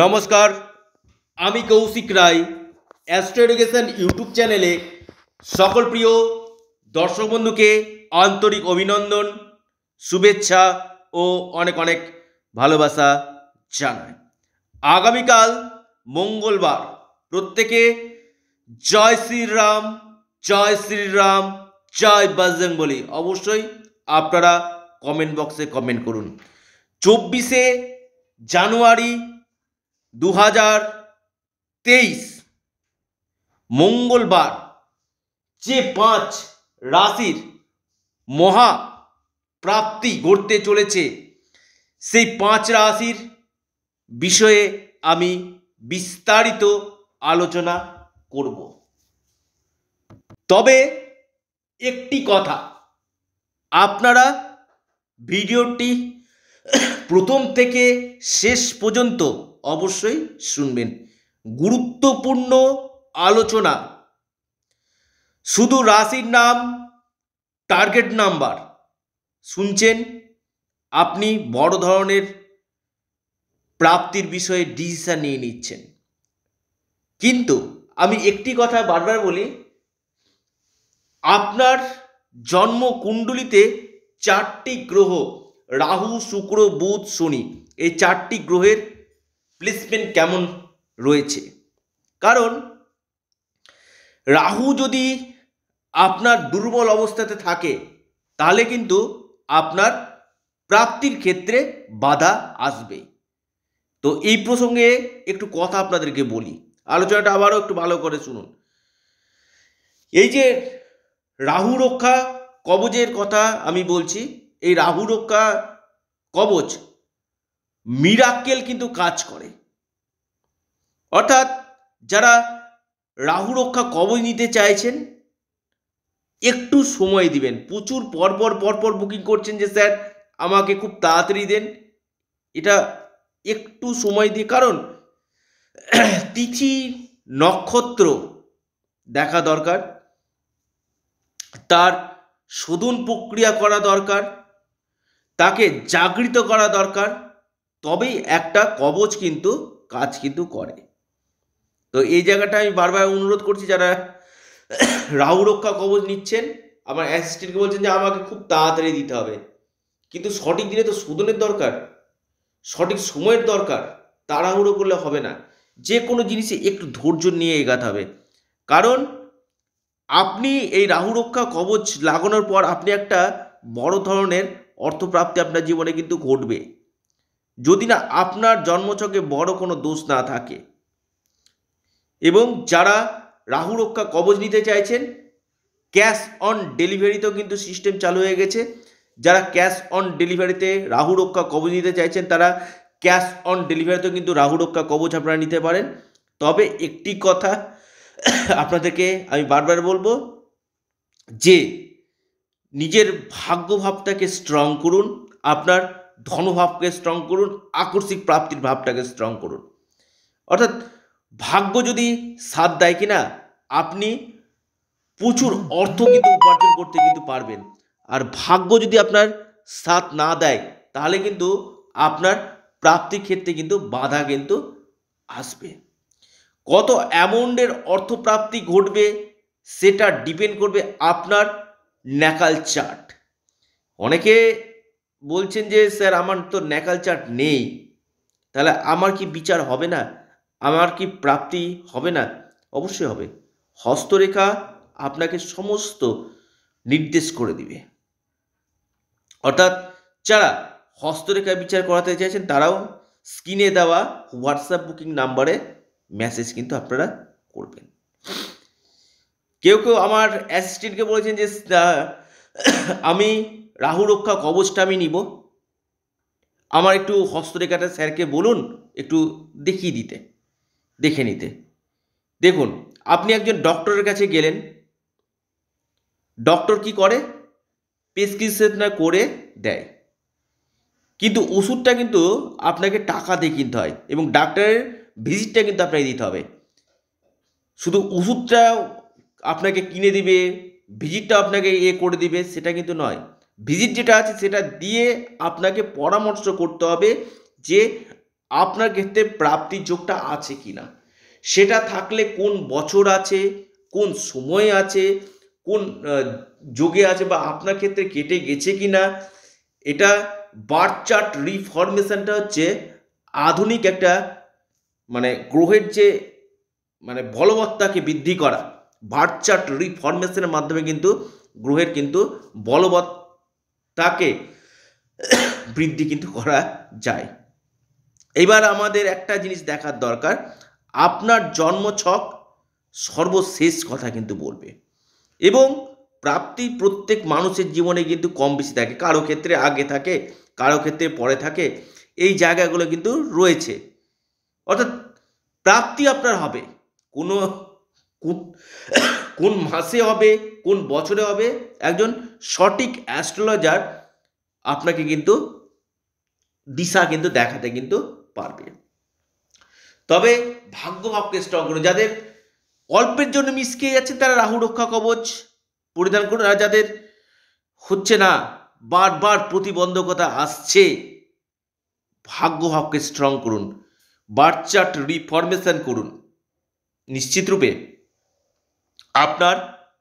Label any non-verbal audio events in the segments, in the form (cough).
নমস্কার আমি Kaushik Ray astro education YouTube চ্যানেলে সকল প্রিয় দর্শক বন্ধুকে আন্তরিক অভিনন্দন শুভেচ্ছা ও অনেক অনেক ভালোবাসা জানায় আগামীকাল মঙ্গলবার প্রত্যেকে জয় শ্রীরাম জয় শ্রীরাম জয় বাজেন বলি অবশ্যই আপনারা কমেন্ট বক্সে কমেন্ট করুন চব্বিশে জানুয়ারি দু হাজার তেইশ মঙ্গলবার যে পাঁচ রাশির মহা প্রাপ্তি গড়তে চলেছে সেই পাঁচ রাশির বিষয়ে আমি বিস্তারিত আলোচনা করব তবে একটি কথা আপনারা ভিডিওটি প্রথম থেকে শেষ পর্যন্ত অবশ্যই শুনবেন গুরুত্বপূর্ণ আলোচনা শুধু রাশির নাম টার্গেট নাম্বার শুনছেন আপনি বড় ধরনের প্রাপ্তির বিষয়ে ডিসিশান নিয়ে নিচ্ছেন কিন্তু আমি একটি কথা বারবার বলি আপনার জন্মকুণ্ডলিতে চারটি গ্রহ রাহু শুক্র বুধ শনি এই চারটি গ্রহের প্লেসমেন্ট কেমন রয়েছে কারণ রাহু যদি আপনার দুর্বল অবস্থাতে থাকে তাহলে কিন্তু আপনার প্রাপ্তির ক্ষেত্রে বাধা আসবে তো এই প্রসঙ্গে একটু কথা আপনাদেরকে বলি আলোচনাটা আবারও একটু ভালো করে শুনুন এই যে রাহু রক্ষা কবজের কথা আমি বলছি এই রাহুরক্ষা কবচ মিরাক্কেল কিন্তু কাজ করে অর্থাৎ যারা রাহু রক্ষা কবচ নিতে চাইছেন একটু সময় দিবেন প্রচুর পরপর পরপর বুকিং করছেন যে স্যার আমাকে খুব তাড়াতাড়ি দেন এটা একটু সময় দিয়ে কারণ (clears throat) তিথি নক্ষত্র দেখা দরকার তার শোধন প্রক্রিয়া করা দরকার তাকে জাগৃত করা দরকার তবেই একটা কবচ কিন্তু কাজ কিন্তু করে তো এই জায়গাটা আমি বারবার অনুরোধ করছি যারা রাহু রক্ষা কবচ নিচ্ছেন আমার অ্যাসিস্ট্যান্টকে বলছেন যে আমাকে খুব তাড়াতাড়ি দিতে হবে কিন্তু সঠিক দিনে তো শোধনের দরকার সঠিক সময়ের দরকার তাড়াহুড়ো করলে হবে না যে কোনো জিনিসে একটু ধৈর্য নিয়ে এগাতে হবে কারণ আপনি এই রাহু রক্ষা কবচ লাগানোর পর আপনি একটা বড় ধরনের অর্থপ্রাপ্তি আপনার জীবনে কিন্তু ঘটবে যদি না আপনার জন্মচকে বড় কোনো দোষ না থাকে এবং যারা রাহু রক্ষা কবজ নিতে চাইছেন ক্যাশ অন ডেলিভারিতেও কিন্তু সিস্টেম চালু হয়ে গেছে যারা ক্যাশ অন ডেলিভারিতে রাহু রক্ষা কবজ নিতে চাইছেন তারা ক্যাশ অন ডেলিভারিতেও কিন্তু রাহু রক্ষা কবজ আপনারা নিতে পারেন তবে একটি কথা আপনাদেরকে আমি বারবার বলবো যে নিজের ভাগ্যভাবটাকে স্ট্রং করুন আপনার ধনভাবকে স্ট্রং করুন আকস্মিক প্রাপ্তির ভাবটাকে স্ট্রং করুন অর্থাৎ ভাগ্য যদি সাথ দেয় কিনা আপনি প্রচুর অর্থ কিন্তু উপার্জন করতে কিন্তু পারবেন আর ভাগ্য যদি আপনার সাথ না দেয় তাহলে কিন্তু আপনার প্রাপ্তির ক্ষেত্রে কিন্তু বাধা কিন্তু আসবে কত অ্যামাউন্টের অর্থপ্রাপ্তি ঘটবে সেটা ডিপেন্ড করবে আপনার ন্যাকাল চার্ট অনেকে বলছেন যে স্যার আমার তো ন্যাকাল চার্ট নেই তাহলে আমার কি বিচার হবে না আমার কি প্রাপ্তি হবে না অবশ্যই হবে হস্তরেখা আপনাকে সমস্ত নির্দেশ করে দিবে অর্থাৎ যারা হস্তরেখা বিচার করাতে চাইছেন তারাও স্ক্রিনে দেওয়া হোয়াটসঅ্যাপ বুকিং নাম্বারে মেসেজ কিন্তু আপনারা করবেন কেউ কেউ আমার অ্যাসিস্ট্যান্টকে বলেছেন যে আমি রাহু রক্ষা কবচটা আমি নিব আমার একটু হস্তরেখাটা স্যারকে বলুন একটু দেখিয়ে দিতে দেখে নিতে দেখুন আপনি একজন ডক্টরের কাছে গেলেন ডক্টর কি করে প্রেসক্রিপশন করে দেয় কিন্তু ওষুধটা কিন্তু আপনাকে টাকা দিয়ে কিনতে হয় এবং ডাক্তারের ভিজিটটা কিন্তু আপনাকে দিতে হবে শুধু ওষুধটা আপনাকে কিনে দিবে ভিজিটটা আপনাকে এ ইয়ে করে দিবে সেটা কিন্তু নয় ভিজিট যেটা আছে সেটা দিয়ে আপনাকে পরামর্শ করতে হবে যে আপনার ক্ষেত্রে প্রাপ্তির যোগটা আছে কি না সেটা থাকলে কোন বছর আছে কোন সময় আছে কোন যোগে আছে বা আপনার ক্ষেত্রে কেটে গেছে কি না এটা বার্থ চার্ট রিফরমেশনটা হচ্ছে আধুনিক একটা মানে গ্রহের যে মানে বলবত্তাকে বৃদ্ধি করা ভার্চার্ট রিফরমেশনের মাধ্যমে কিন্তু গ্রহের কিন্তু বলবত্তাকে বৃদ্ধি কিন্তু করা যায় এবার আমাদের একটা জিনিস দেখার দরকার আপনার জন্মছক সর্বশেষ কথা কিন্তু বলবে এবং প্রাপ্তি প্রত্যেক মানুষের জীবনে কিন্তু কম বেশি থাকে কারো ক্ষেত্রে আগে থাকে কারো ক্ষেত্রে পরে থাকে এই জায়গাগুলো কিন্তু রয়েছে অর্থাৎ প্রাপ্তি আপনার হবে কোনো কোন মাসে হবে কোন বছরে হবে একজন সঠিক অ্যাস্ট্রোলজার আপনাকে কিন্তু দিশা কিন্তু দেখাতে কিন্তু পারবে তবে ভাগ্য ভাবকে স্ট্রং করুন যাদের অল্পের জন্য মিসকে যাচ্ছেন তারা রাহু রক্ষা কবচ পরিধান করুন আর যাদের হচ্ছে না বারবার প্রতিবন্ধকতা আসছে ভাগ্য ভাবকে স্ট্রং করুন বার্থ চার্ট রিফরমেশন করুন নিশ্চিত রূপে আপনার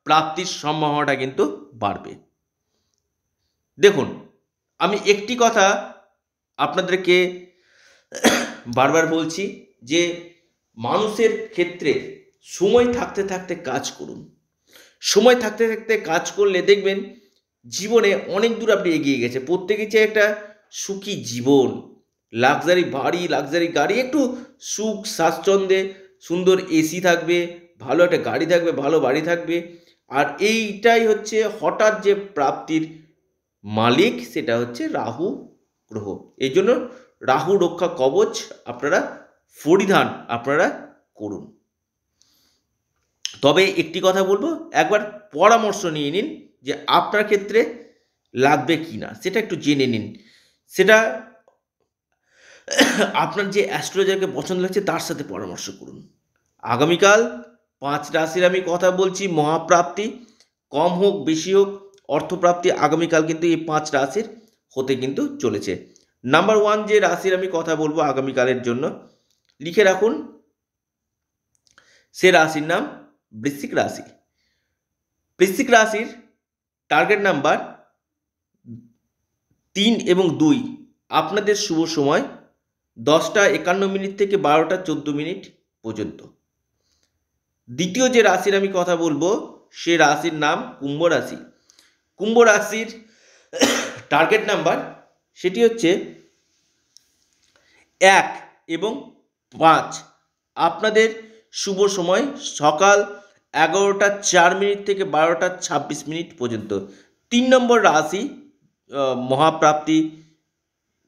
প্রাপ্তির সম্ভাবনাটা কিন্তু বাড়বে দেখুন আমি একটি কথা আপনাদেরকে বারবার বলছি যে মানুষের ক্ষেত্রে সময় থাকতে থাকতে কাজ করুন সময় থাকতে থাকতে কাজ করলে দেখবেন জীবনে অনেক দূর আপনি এগিয়ে গেছে প্রত্যেকে চেয়ে একটা সুখী জীবন লাক্সারি বাড়ি লাক্সারি গাড়ি একটু সুখ স্বাচ্ছন্দ্যে সুন্দর এসি থাকবে ভালো একটা গাড়ি থাকবে ভালো বাড়ি থাকবে আর এইটাই হচ্ছে হঠাৎ যে প্রাপ্তির মালিক সেটা হচ্ছে রাহু গ্রহ এই জন্য রাহু রক্ষা কবচ আপনারা পরিধান আপনারা করুন তবে একটি কথা বলবো একবার পরামর্শ নিয়ে নিন যে আপনার ক্ষেত্রে লাগবে কি না সেটা একটু জেনে নিন সেটা আপনার যে অ্যাস্ট্রোলজারকে পছন্দ লাগছে তার সাথে পরামর্শ করুন আগামীকাল পাঁচ রাশির আমি কথা বলছি মহাপ্রাপ্তি কম হোক বেশি হোক অর্থপ্রাপ্তি আগামীকাল কিন্তু এই পাঁচ রাশির হতে কিন্তু চলেছে নাম্বার ওয়ান যে রাশির আমি কথা বলবো আগামীকালের জন্য লিখে রাখুন সে রাশির নাম বৃশ্চিক রাশি বৃশ্চিক রাশির টার্গেট নাম্বার তিন এবং দুই আপনাদের শুভ সময় দশটা একান্ন মিনিট থেকে বারোটা চোদ্দো মিনিট পর্যন্ত দ্বিতীয় যে রাশির আমি কথা বলবো সে রাশির নাম কুম্ভ রাশি কুম্ভ রাশির টার্গেট নাম্বার সেটি হচ্ছে এক এবং পাঁচ আপনাদের শুভ সময় সকাল এগারোটা চার মিনিট থেকে বারোটা ছাব্বিশ মিনিট পর্যন্ত তিন নম্বর রাশি মহাপ্রাপ্তি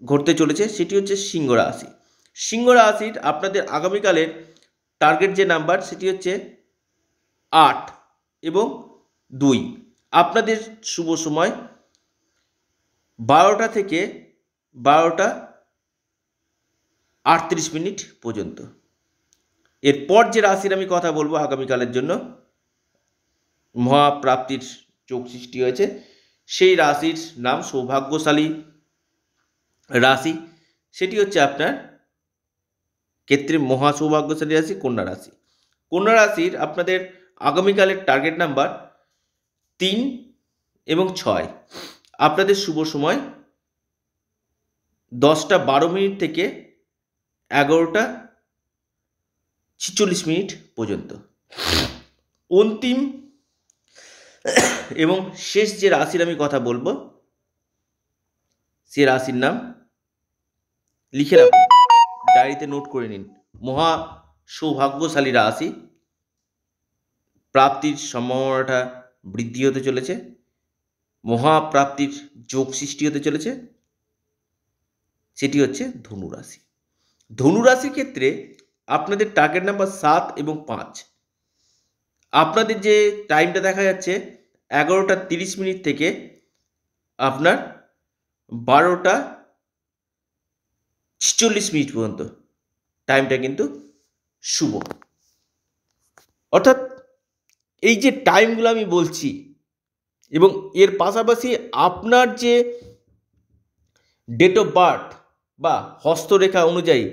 ঘটতে চলেছে সেটি হচ্ছে সিংহ রাশি সিংহ রাশির আপনাদের আগামীকালের টার্গেট যে নাম্বার সেটি হচ্ছে আট এবং দুই আপনাদের শুভ সময় বারোটা থেকে বারোটা আটত্রিশ মিনিট পর্যন্ত এরপর যে রাশির আমি কথা বলবো আগামীকালের জন্য মহাপ্রাপ্তির চোখ সৃষ্টি হয়েছে সেই রাশির নাম সৌভাগ্যশালী রাশি সেটি হচ্ছে আপনার ক্ষেত্রে মহা সৌভাগ্যশালী রাশি কন্যা রাশি কন্যা রাশির আপনাদের আগামীকালের টার্গেট নাম্বার তিন এবং ছয় আপনাদের শুভ সময় দশটা বারো মিনিট থেকে এগারোটা ছিচল্লিশ মিনিট পর্যন্ত অন্তিম এবং শেষ যে রাশির আমি কথা বলবো সে রাশির নাম লিখে রাখুন ডায়েরিতে নোট করে নিন মহা সৌভাগ্যশালী রাশি প্রাপ্তির সম্ভাবনাটা বৃদ্ধি হতে চলেছে মহাপ্রাপ্তির যোগ সৃষ্টি হতে চলেছে সেটি হচ্ছে ধনুরাশি ধনুরাশির ক্ষেত্রে আপনাদের টার্গেট নাম্বার সাত এবং পাঁচ আপনাদের যে টাইমটা দেখা যাচ্ছে এগারোটা তিরিশ মিনিট থেকে আপনার বারোটা ছেচল্লিশ মিনিট পর্যন্ত টাইমটা কিন্তু শুভ অর্থাৎ এই যে টাইমগুলো আমি বলছি এবং এর পাশাপাশি আপনার যে ডেট অফ বার্থ বা হস্তরেখা অনুযায়ী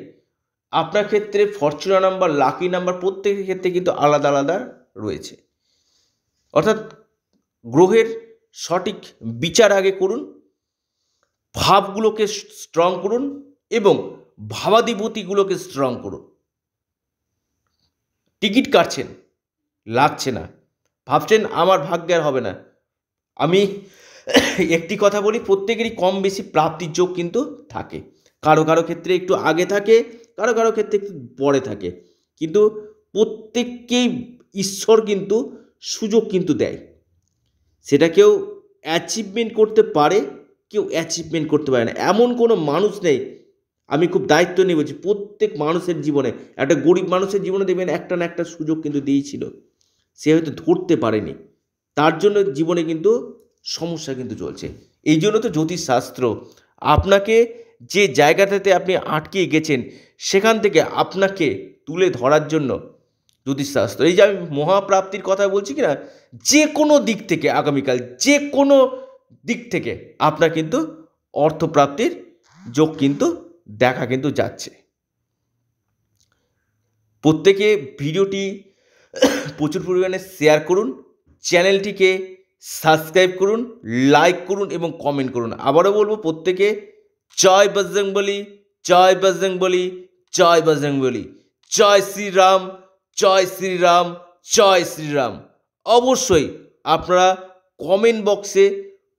আপনার ক্ষেত্রে ফরচুনা নাম্বার লাকি নাম্বার প্রত্যেকের ক্ষেত্রে কিন্তু আলাদা আলাদা রয়েছে অর্থাৎ গ্রহের সঠিক বিচার আগে করুন ভাবগুলোকে স্ট্রং করুন এবং ভাবাধিপতিগুলোকে স্ট্রং করুন টিকিট কাটছেন লাগছে না ভাবছেন আমার ভাগ্যে আর হবে না আমি একটি কথা বলি প্রত্যেকেরই কম বেশি প্রাপ্তির যোগ কিন্তু থাকে কারো কারো ক্ষেত্রে একটু আগে থাকে কারো কারো ক্ষেত্রে একটু পরে থাকে কিন্তু প্রত্যেককেই ঈশ্বর কিন্তু সুযোগ কিন্তু দেয় সেটা কেউ অ্যাচিভমেন্ট করতে পারে কেউ অ্যাচিভমেন্ট করতে পারে না এমন কোনো মানুষ নেই আমি খুব দায়িত্ব নিয়ে বলছি প্রত্যেক মানুষের জীবনে একটা গরিব মানুষের জীবনে দেখবেন একটা না একটা সুযোগ কিন্তু দিয়েছিল সে হয়তো ধরতে পারেনি তার জন্য জীবনে কিন্তু সমস্যা কিন্তু চলছে এই জন্য তো জ্যোতিষশাস্ত্র আপনাকে যে জায়গাটাতে আপনি আটকে গেছেন সেখান থেকে আপনাকে তুলে ধরার জন্য জ্যোতিষশাস্ত্র এই যে আমি মহাপ্রাপ্তির কথা বলছি কিনা যে কোনো দিক থেকে আগামীকাল যে কোনো দিক থেকে আপনার কিন্তু অর্থপ্রাপ্তির যোগ কিন্তু দেখা কিন্তু যাচ্ছে প্রত্যেকে ভিডিওটি প্রচুর পরিমাণে শেয়ার করুন চ্যানেলটিকে সাবস্ক্রাইব করুন লাইক করুন এবং কমেন্ট করুন আবারও বলবো প্রত্যেকে জয় বজরংবলি জয় চয় জয় বলি জয় শ্রীরাম জয় শ্রীরাম জয় শ্রীরাম অবশ্যই আপনারা কমেন্ট বক্সে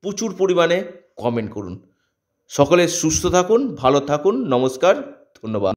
প্রচুর পরিমাণে কমেন্ট করুন সকলে সুস্থ থাকুন ভালো থাকুন নমস্কার ধন্যবাদ